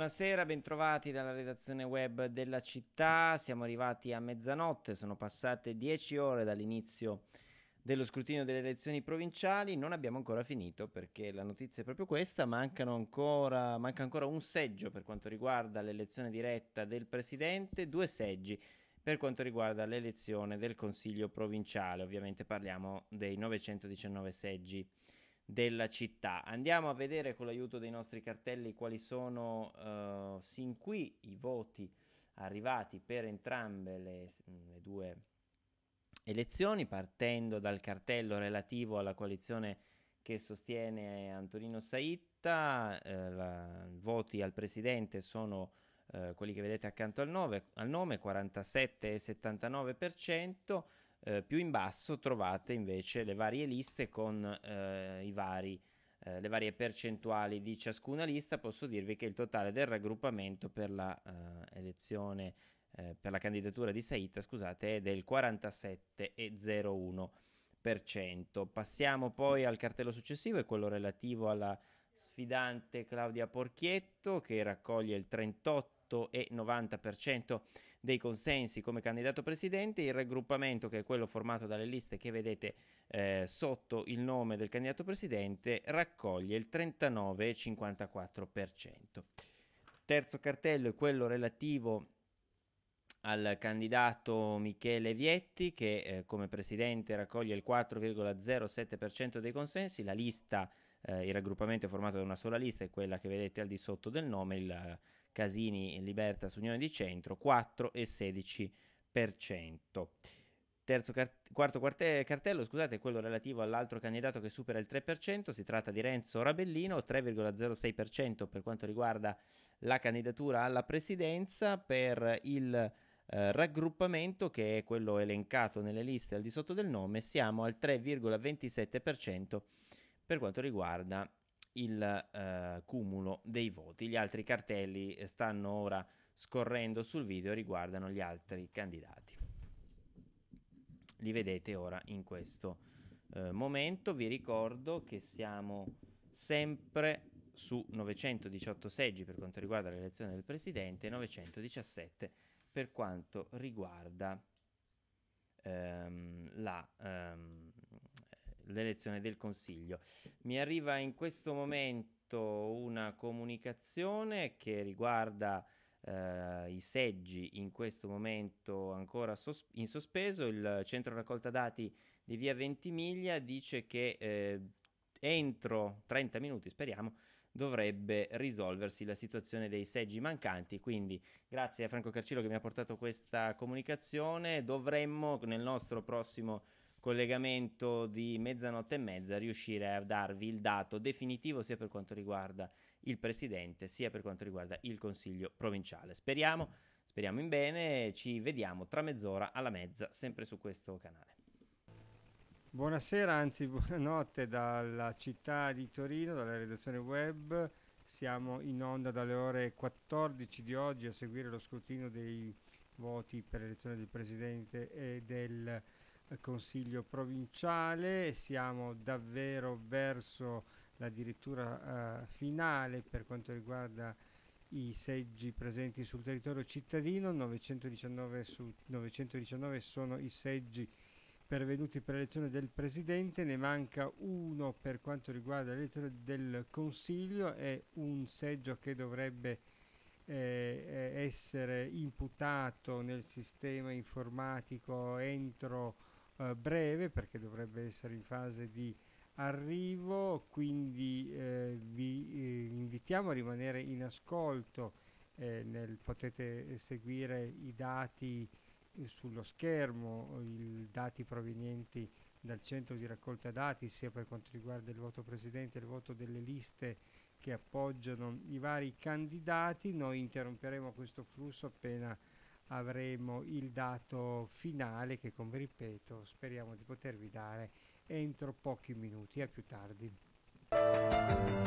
Buonasera, bentrovati dalla redazione web della città. Siamo arrivati a mezzanotte, sono passate 10 ore dall'inizio dello scrutinio delle elezioni provinciali. Non abbiamo ancora finito perché la notizia è proprio questa, ancora, manca ancora un seggio per quanto riguarda l'elezione diretta del presidente, due seggi per quanto riguarda l'elezione del Consiglio provinciale. Ovviamente parliamo dei 919 seggi della città. Andiamo a vedere con l'aiuto dei nostri cartelli quali sono uh, sin qui i voti arrivati per entrambe le, le due elezioni, partendo dal cartello relativo alla coalizione che sostiene Antonino Saitta, eh, la, voti al presidente sono eh, quelli che vedete accanto al, 9, al nome, 47,79%, eh, più in basso trovate invece le varie liste con eh, vari, eh, le varie percentuali di ciascuna lista. Posso dirvi che il totale del raggruppamento per la eh, elezione, eh, per la candidatura di Saita, scusate, è del 47,01%. Passiamo poi al cartello successivo, è quello relativo alla sfidante Claudia Porchietto che raccoglie il 38 e 90% dei consensi come candidato presidente. Il raggruppamento, che è quello formato dalle liste che vedete eh, sotto il nome del candidato presidente, raccoglie il 39,54%. Terzo cartello è quello relativo al candidato Michele Vietti che eh, come presidente raccoglie il 4,07% dei consensi, la lista, eh, il raggruppamento è formato da una sola lista, è quella che vedete al di sotto del nome, il Casini, in Libertas, Unione di Centro, 4,16%. Terzo cart- quarto quarte- cartello scusate, è quello relativo all'altro candidato che supera il 3%, si tratta di Renzo Rabellino, 3,06% per quanto riguarda la candidatura alla presidenza per il eh, raggruppamento che è quello elencato nelle liste al di sotto del nome, siamo al 3,27% per quanto riguarda il uh, cumulo dei voti. Gli altri cartelli eh, stanno ora scorrendo sul video e riguardano gli altri candidati. Li vedete ora in questo uh, momento. Vi ricordo che siamo sempre su 918 seggi per quanto riguarda l'elezione del presidente e 917 per quanto riguarda um, la um, l'elezione del Consiglio. Mi arriva in questo momento una comunicazione che riguarda eh, i seggi in questo momento ancora sos- in sospeso. Il centro raccolta dati di via Ventimiglia dice che eh, entro 30 minuti, speriamo, dovrebbe risolversi la situazione dei seggi mancanti. Quindi, grazie a Franco Carcillo che mi ha portato questa comunicazione, dovremmo nel nostro prossimo collegamento di mezzanotte e mezza riuscire a darvi il dato definitivo sia per quanto riguarda il presidente sia per quanto riguarda il consiglio provinciale. Speriamo, speriamo in bene, ci vediamo tra mezz'ora alla mezza sempre su questo canale. Buonasera, anzi buonanotte dalla città di Torino, dalla redazione web. Siamo in onda dalle ore 14 di oggi a seguire lo scrutinio dei voti per l'elezione del presidente e del consiglio provinciale, siamo davvero verso la dirittura eh, finale per quanto riguarda i seggi presenti sul territorio cittadino, 919 su 919 sono i seggi pervenuti per l'elezione del Presidente, ne manca uno per quanto riguarda l'elezione del Consiglio è un seggio che dovrebbe eh, eh, essere imputato nel sistema informatico entro eh, breve perché dovrebbe essere in fase di arrivo, quindi eh, vi eh, invitiamo a rimanere in ascolto, eh, nel, potete seguire i dati sullo schermo, i dati provenienti dal centro di raccolta dati sia per quanto riguarda il voto presidente, e il voto delle liste che appoggiano i vari candidati. Noi interromperemo questo flusso appena avremo il dato finale che come ripeto speriamo di potervi dare entro pochi minuti a più tardi